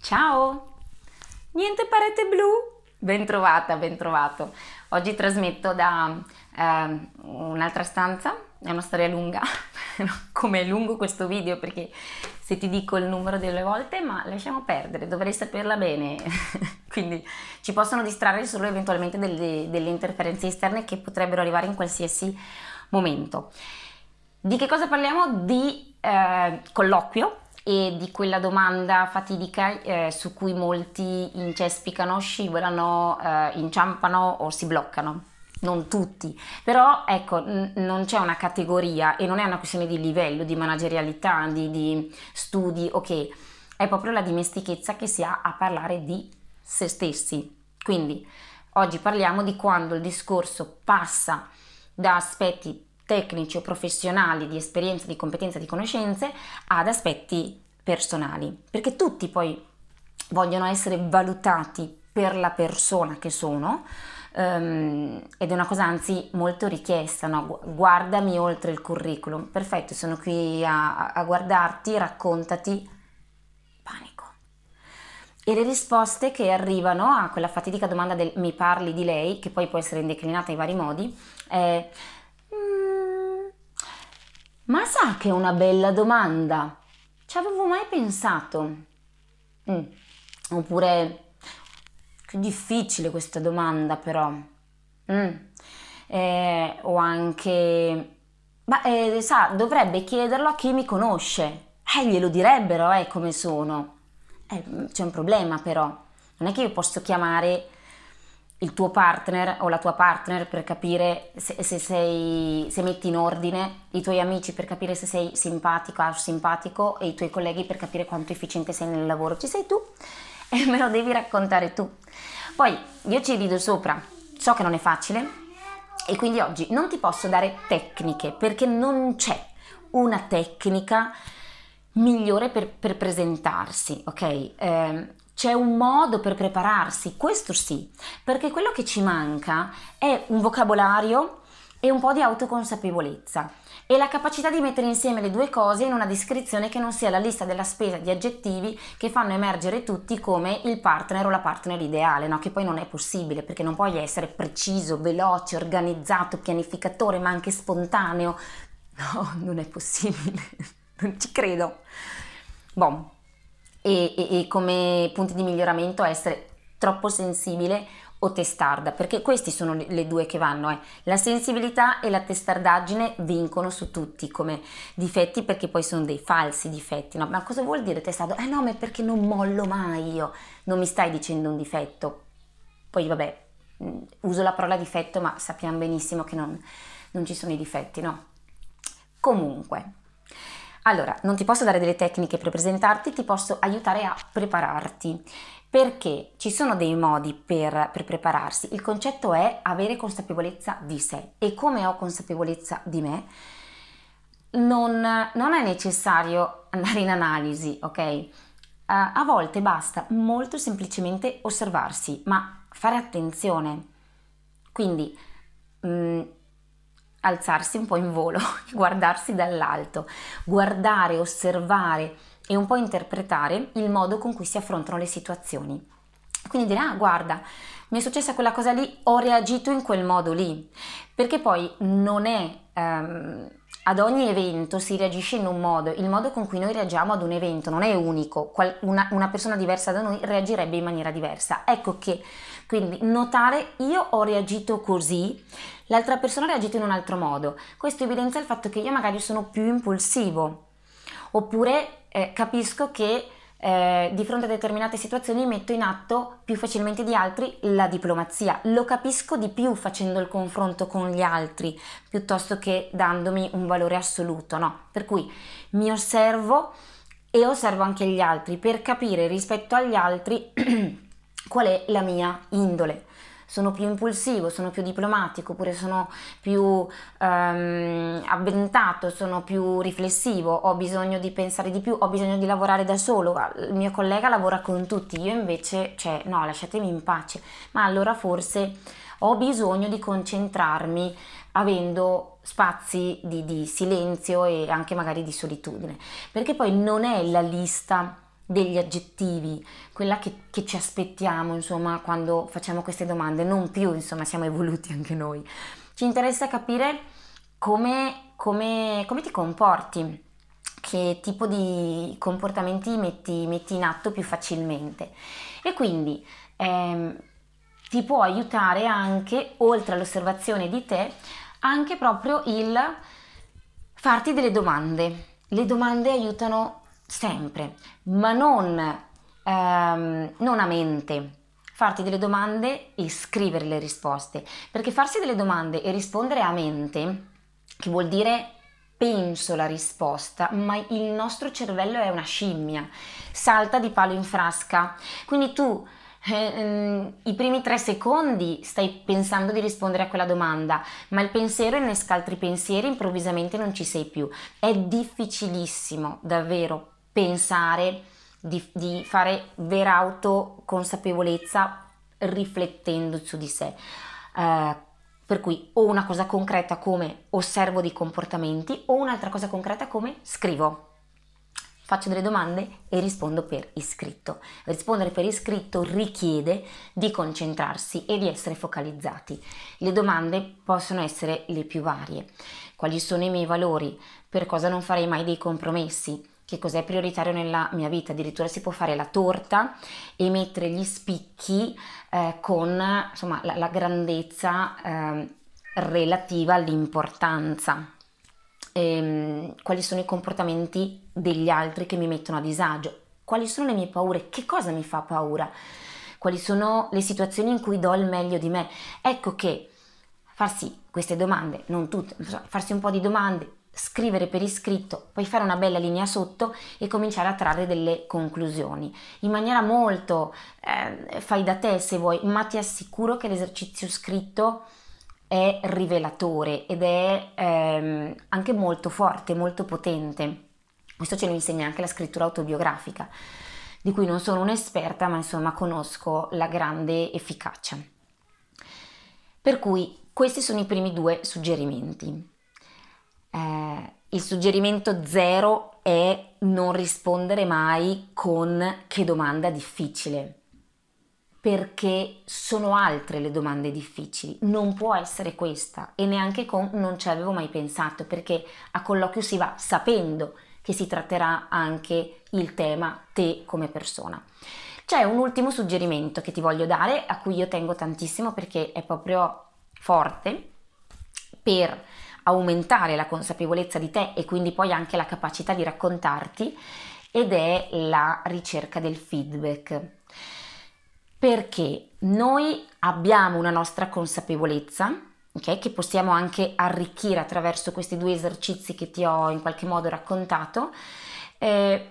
Ciao! Niente parete blu? Bentrovata, bentrovato. Oggi trasmetto da eh, un'altra stanza, è una storia lunga, come è lungo questo video perché se ti dico il numero delle volte, ma lasciamo perdere, dovrei saperla bene. Quindi ci possono distrarre solo eventualmente delle, delle interferenze esterne che potrebbero arrivare in qualsiasi momento. Di che cosa parliamo? Di eh, colloquio e di quella domanda fatidica eh, su cui molti incespicano, scivolano, eh, inciampano o si bloccano. Non tutti, però ecco, n- non c'è una categoria e non è una questione di livello, di managerialità, di, di studi, ok, è proprio la dimestichezza che si ha a parlare di se stessi. Quindi oggi parliamo di quando il discorso passa da aspetti tecnici o professionali di esperienza, di competenza, di conoscenze ad aspetti personali, perché tutti poi vogliono essere valutati per la persona che sono um, ed è una cosa anzi molto richiesta, no? guardami oltre il curriculum, perfetto, sono qui a, a guardarti, raccontati, panico. E le risposte che arrivano a quella fatidica domanda del mi parli di lei, che poi può essere indeclinata in vari modi, è ma sa che è una bella domanda? Ci avevo mai pensato? Mm. Oppure, che difficile questa domanda però. Mm. Eh, o anche, ma eh, sa, dovrebbe chiederlo a chi mi conosce. Eh, glielo direbbero, eh, come sono. Eh, c'è un problema però. Non è che io posso chiamare il tuo partner o la tua partner per capire se, se, sei, se, metti in ordine, i tuoi amici per capire se sei simpatico o simpatico e i tuoi colleghi per capire quanto efficiente sei nel lavoro. Ci sei tu e me lo devi raccontare tu. Poi io ci rido sopra, so che non è facile e quindi oggi non ti posso dare tecniche perché non c'è una tecnica migliore per, per presentarsi, ok? Eh, c'è un modo per prepararsi, questo sì, perché quello che ci manca è un vocabolario e un po' di autoconsapevolezza e la capacità di mettere insieme le due cose in una descrizione che non sia la lista della spesa di aggettivi che fanno emergere tutti come il partner o la partner ideale, no? che poi non è possibile perché non puoi essere preciso, veloce, organizzato, pianificatore ma anche spontaneo. No, non è possibile, non ci credo. Bom e, e, e come punti di miglioramento essere troppo sensibile o testarda, perché queste sono le due che vanno. Eh. La sensibilità e la testardaggine vincono su tutti come difetti perché poi sono dei falsi difetti. No? Ma cosa vuol dire testardo? Eh no, ma è perché non mollo mai io, non mi stai dicendo un difetto. Poi vabbè, mm, uso la parola difetto, ma sappiamo benissimo che non, non ci sono i difetti, no? Comunque. Allora, non ti posso dare delle tecniche per presentarti, ti posso aiutare a prepararti perché ci sono dei modi per, per, prepararsi. Il concetto è avere consapevolezza di sé e come ho consapevolezza di me, non, non è necessario andare in analisi, ok? Uh, a volte basta molto semplicemente osservarsi, ma fare attenzione. Quindi mh, mm, alzarsi un po' in volo, guardarsi dall'alto, guardare, osservare e un po' interpretare il modo con cui si affrontano le situazioni. Quindi dire, ah guarda, mi è successa quella cosa lì, ho reagito in quel modo lì, perché poi non è ehm, ad ogni evento si reagisce in un modo, il modo con cui noi reagiamo ad un evento non è unico, Qual- una, una, persona diversa da noi reagirebbe in maniera diversa. Ecco che quindi notare io ho reagito così, l'altra persona ha reagito in un altro modo. Questo evidenzia il fatto che io magari sono più impulsivo oppure eh, capisco che eh, di fronte a determinate situazioni metto in atto più facilmente di altri la diplomazia, lo capisco di più facendo il confronto con gli altri piuttosto che dandomi un valore assoluto, no? Per cui mi osservo e osservo anche gli altri per capire rispetto agli altri qual è la mia indole, sono più impulsivo, sono più diplomatico, oppure sono più ehm, avventato, sono più riflessivo, ho bisogno di pensare di più, ho bisogno di lavorare da solo, ah, il mio collega lavora con tutti, io invece, cioè no, lasciatemi in pace, ma allora forse ho bisogno di concentrarmi avendo spazi di, di silenzio e anche magari di solitudine, perché poi non è la lista degli aggettivi, quella che, che, ci aspettiamo, insomma, quando facciamo queste domande, non più, insomma, siamo evoluti anche noi. Ci interessa capire come, come, come ti comporti, che tipo di comportamenti metti, metti in atto più facilmente. E quindi ehm, ti può aiutare anche, oltre all'osservazione di te, anche proprio il farti delle domande. Le domande aiutano sempre, ma non, ehm, non a mente, farti delle domande e scrivere le risposte, perché farsi delle domande e rispondere a mente, che vuol dire penso la risposta, ma il nostro cervello è una scimmia, salta di palo in frasca. Quindi tu eh, ehm, i primi tre secondi stai pensando di rispondere a quella domanda, ma il pensiero innesca altri pensieri, improvvisamente non ci sei più. È difficilissimo, davvero, pensare, di, di fare vera autoconsapevolezza riflettendo su di sé. Uh, per cui o una cosa concreta come osservo dei comportamenti o un'altra cosa concreta come scrivo. Faccio delle domande e rispondo per iscritto. Rispondere per iscritto richiede di concentrarsi e di essere focalizzati. Le domande possono essere le più varie. Quali sono i miei valori? Per cosa non farei mai dei compromessi? che cos'è prioritario nella mia vita, addirittura si può fare la torta e mettere gli spicchi eh, con insomma, la, la grandezza eh, relativa all'importanza. Ehm, quali sono i comportamenti degli altri che mi mettono a disagio? Quali sono le mie paure? Che cosa mi fa paura? Quali sono le situazioni in cui do il meglio di me? Ecco che farsi queste domande, non tutte, farsi un po' di domande, scrivere per iscritto, poi fare una bella linea sotto e cominciare a trarre delle conclusioni. In maniera molto eh, fai da te se vuoi, ma ti assicuro che l'esercizio scritto è rivelatore ed è ehm, anche molto forte, molto potente. Questo ce lo insegna anche la scrittura autobiografica, di cui non sono un'esperta, ma insomma conosco la grande efficacia. Per cui questi sono i primi due suggerimenti eh, il suggerimento zero è non rispondere mai con che domanda difficile perché sono altre le domande difficili, non può essere questa e neanche con non ci avevo mai pensato perché a colloquio si va sapendo che si tratterà anche il tema te come persona. C'è un ultimo suggerimento che ti voglio dare a cui io tengo tantissimo perché è proprio forte per aumentare la consapevolezza di te e quindi poi anche la capacità di raccontarti ed è la ricerca del feedback. Perché noi abbiamo una nostra consapevolezza, okay, che possiamo anche arricchire attraverso questi due esercizi che ti ho in qualche modo raccontato, eh,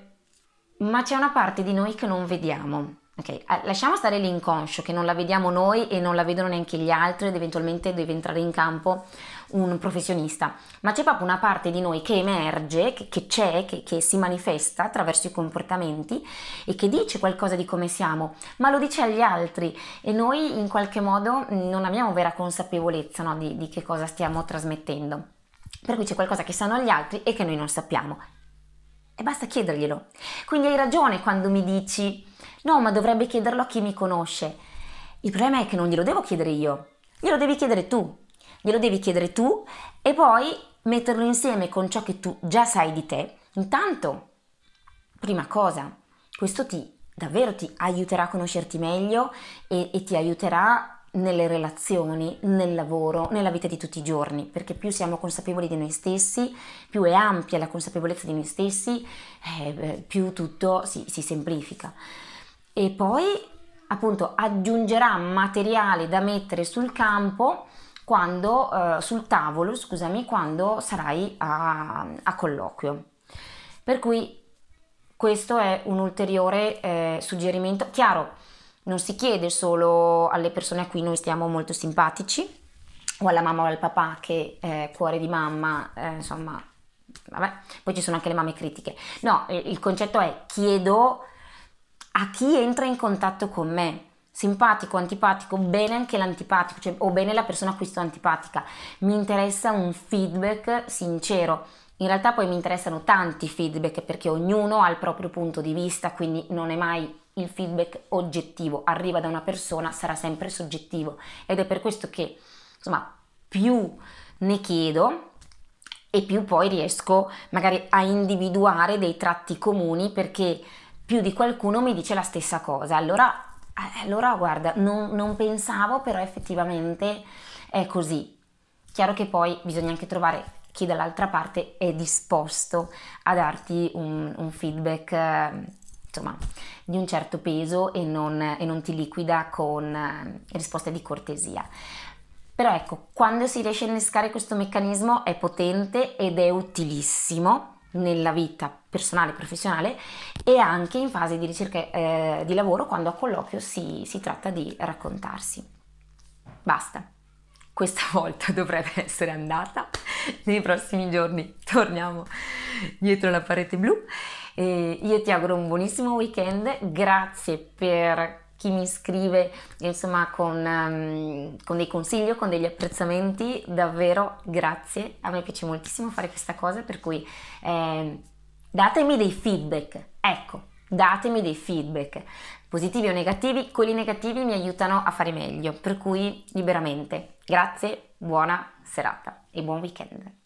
ma c'è una parte di noi che non vediamo Ok, ah, lasciamo stare l'inconscio che non la vediamo noi e non la vedono neanche gli altri ed eventualmente deve entrare in campo un professionista, ma c'è proprio una parte di noi che emerge, che, che c'è, che, che, si manifesta attraverso i comportamenti e che dice qualcosa di come siamo, ma lo dice agli altri e noi in qualche modo non abbiamo vera consapevolezza no, di, di che cosa stiamo trasmettendo. Per cui c'è qualcosa che sanno gli altri e che noi non sappiamo. E basta chiederglielo. Quindi hai ragione quando mi dici No, ma dovrebbe chiederlo a chi mi conosce. Il problema è che non glielo devo chiedere io, glielo devi chiedere tu. Glielo devi chiedere tu e poi metterlo insieme con ciò che tu già sai di te. Intanto, prima cosa, questo ti davvero ti aiuterà a conoscerti meglio e, e ti aiuterà nelle relazioni, nel lavoro, nella vita di tutti i giorni, perché più siamo consapevoli di noi stessi, più è ampia la consapevolezza di noi stessi, eh, più tutto si, si semplifica e poi appunto aggiungerà materiale da mettere sul campo quando, eh, sul tavolo, scusami, quando sarai a, a colloquio. Per cui questo è un ulteriore eh, suggerimento. Chiaro, non si chiede solo alle persone a cui noi stiamo molto simpatici, o alla mamma o al papà che eh, cuore di mamma, eh, insomma, vabbè, poi ci sono anche le mamme critiche. No, il concetto è chiedo a chi entra in contatto con me. Simpatico, antipatico, bene anche l'antipatico, cioè, o bene la persona a cui sto antipatica. Mi interessa un feedback sincero. In realtà poi mi interessano tanti feedback perché ognuno ha il proprio punto di vista, quindi non è mai il feedback oggettivo, arriva da una persona, sarà sempre soggettivo ed è per questo che, insomma, più ne chiedo e più poi riesco magari a individuare dei tratti comuni perché più di qualcuno mi dice la stessa cosa. Allora, eh, allora guarda, non, non pensavo, però effettivamente è così. Chiaro che poi bisogna anche trovare chi dall'altra parte è disposto a darti un, un feedback eh, insomma di un certo peso e non, e non ti liquida con eh, risposte di cortesia. Però ecco, quando si riesce a innescare questo meccanismo è potente ed è utilissimo nella vita personale e professionale e anche in fase di ricerca eh, di lavoro quando a colloquio si, si tratta di raccontarsi. Basta, questa volta dovrebbe essere andata, nei prossimi giorni torniamo dietro la parete blu. Eh, io ti auguro un buonissimo weekend, grazie per chi mi scrive insomma con, um, con, dei consigli con degli apprezzamenti, davvero grazie, a me piace moltissimo fare questa cosa per cui eh, datemi dei feedback, ecco, datemi dei feedback, positivi o negativi, quelli negativi mi aiutano a fare meglio, per cui liberamente, grazie, buona serata e buon weekend.